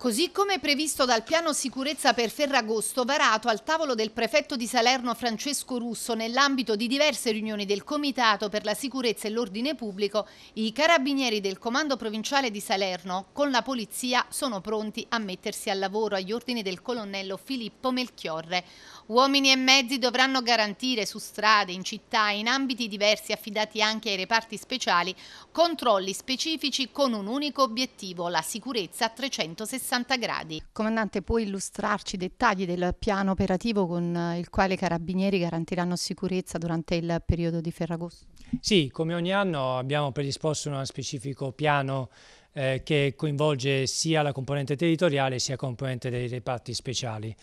Così come previsto dal piano sicurezza per Ferragosto varato al tavolo del prefetto di Salerno Francesco Russo nell'ambito di diverse riunioni del Comitato per la sicurezza e l'ordine pubblico, i carabinieri del Comando Provinciale di Salerno con la polizia sono pronti a mettersi al lavoro agli ordini del colonnello Filippo Melchiorre. Uomini e mezzi dovranno garantire su strade, in città e in ambiti diversi affidati anche ai reparti speciali controlli specifici con un unico obiettivo, la sicurezza 360. 360 gradi. Comandante, può illustrarci i dettagli del piano operativo con eh, il quale i carabinieri garantiranno sicurezza durante il periodo di Ferragosto? Sì, come ogni anno abbiamo predisposto uno specifico piano eh, che coinvolge sia la componente territoriale sia la componente dei reparti speciali.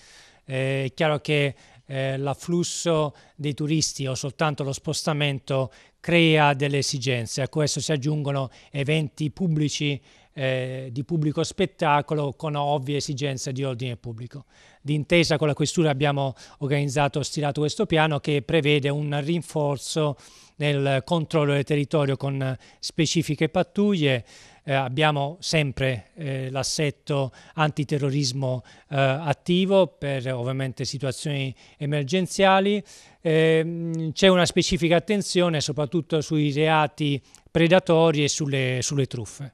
Eh, è chiaro che eh, l'afflusso dei turisti o soltanto lo spostamento crea delle esigenze, a questo si aggiungono eventi pubblici eh, di pubblico spettacolo con ovvie esigenze di ordine pubblico. D'intesa con la Questura abbiamo organizzato, e stilato questo piano che prevede un rinforzo nel controllo del territorio con specifiche pattuglie. Eh, abbiamo sempre eh, l'assetto antiterrorismo eh, attivo per ovviamente situazioni emergenziali. Ehm, c'è una specifica attenzione soprattutto sui reati predatori e sulle, sulle truffe.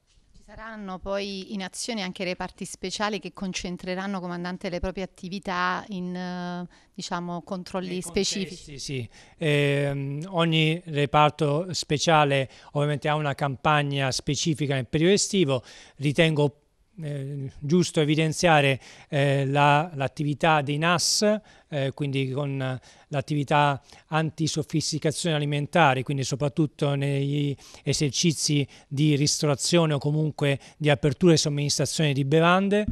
Saranno poi in azione anche reparti speciali che concentreranno, comandante, le proprie attività in eh, diciamo, controlli specifici? Sì, sì. Eh, ogni reparto speciale ovviamente ha una campagna specifica nel periodo estivo. Ritengo eh, giusto evidenziare eh, la, l'attività dei NAS, eh, quindi con l'attività antisofisticazione alimentare, quindi soprattutto negli esercizi di ristorazione o comunque di apertura e somministrazione di bevande.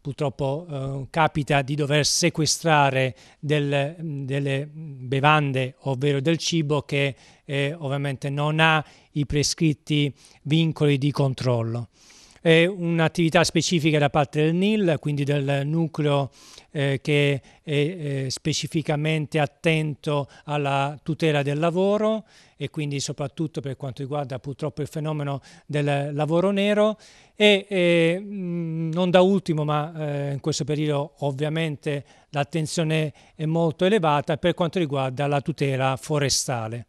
Purtroppo eh, capita di dover sequestrare del, delle bevande, ovvero del cibo, che eh, ovviamente non ha i prescritti vincoli di controllo è un'attività specifica da parte del NIL, quindi del nucleo eh, che è eh, specificamente attento alla tutela del lavoro e quindi soprattutto per quanto riguarda purtroppo il fenomeno del lavoro nero e eh, non da ultimo ma eh, in questo periodo ovviamente l'attenzione è molto elevata per quanto riguarda la tutela forestale.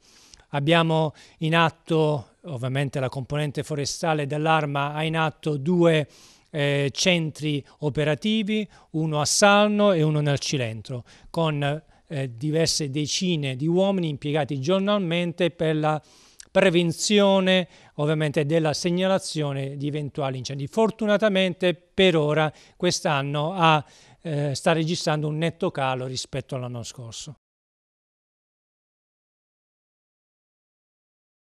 Abbiamo in atto, ovviamente la componente forestale dell'Arma ha in atto due eh, centri operativi, uno a Salno e uno nel Cilentro, con eh, diverse decine di uomini impiegati giornalmente per la prevenzione ovviamente della segnalazione di eventuali incendi. Fortunatamente per ora quest'anno eh, sta registrando un netto calo rispetto all'anno scorso.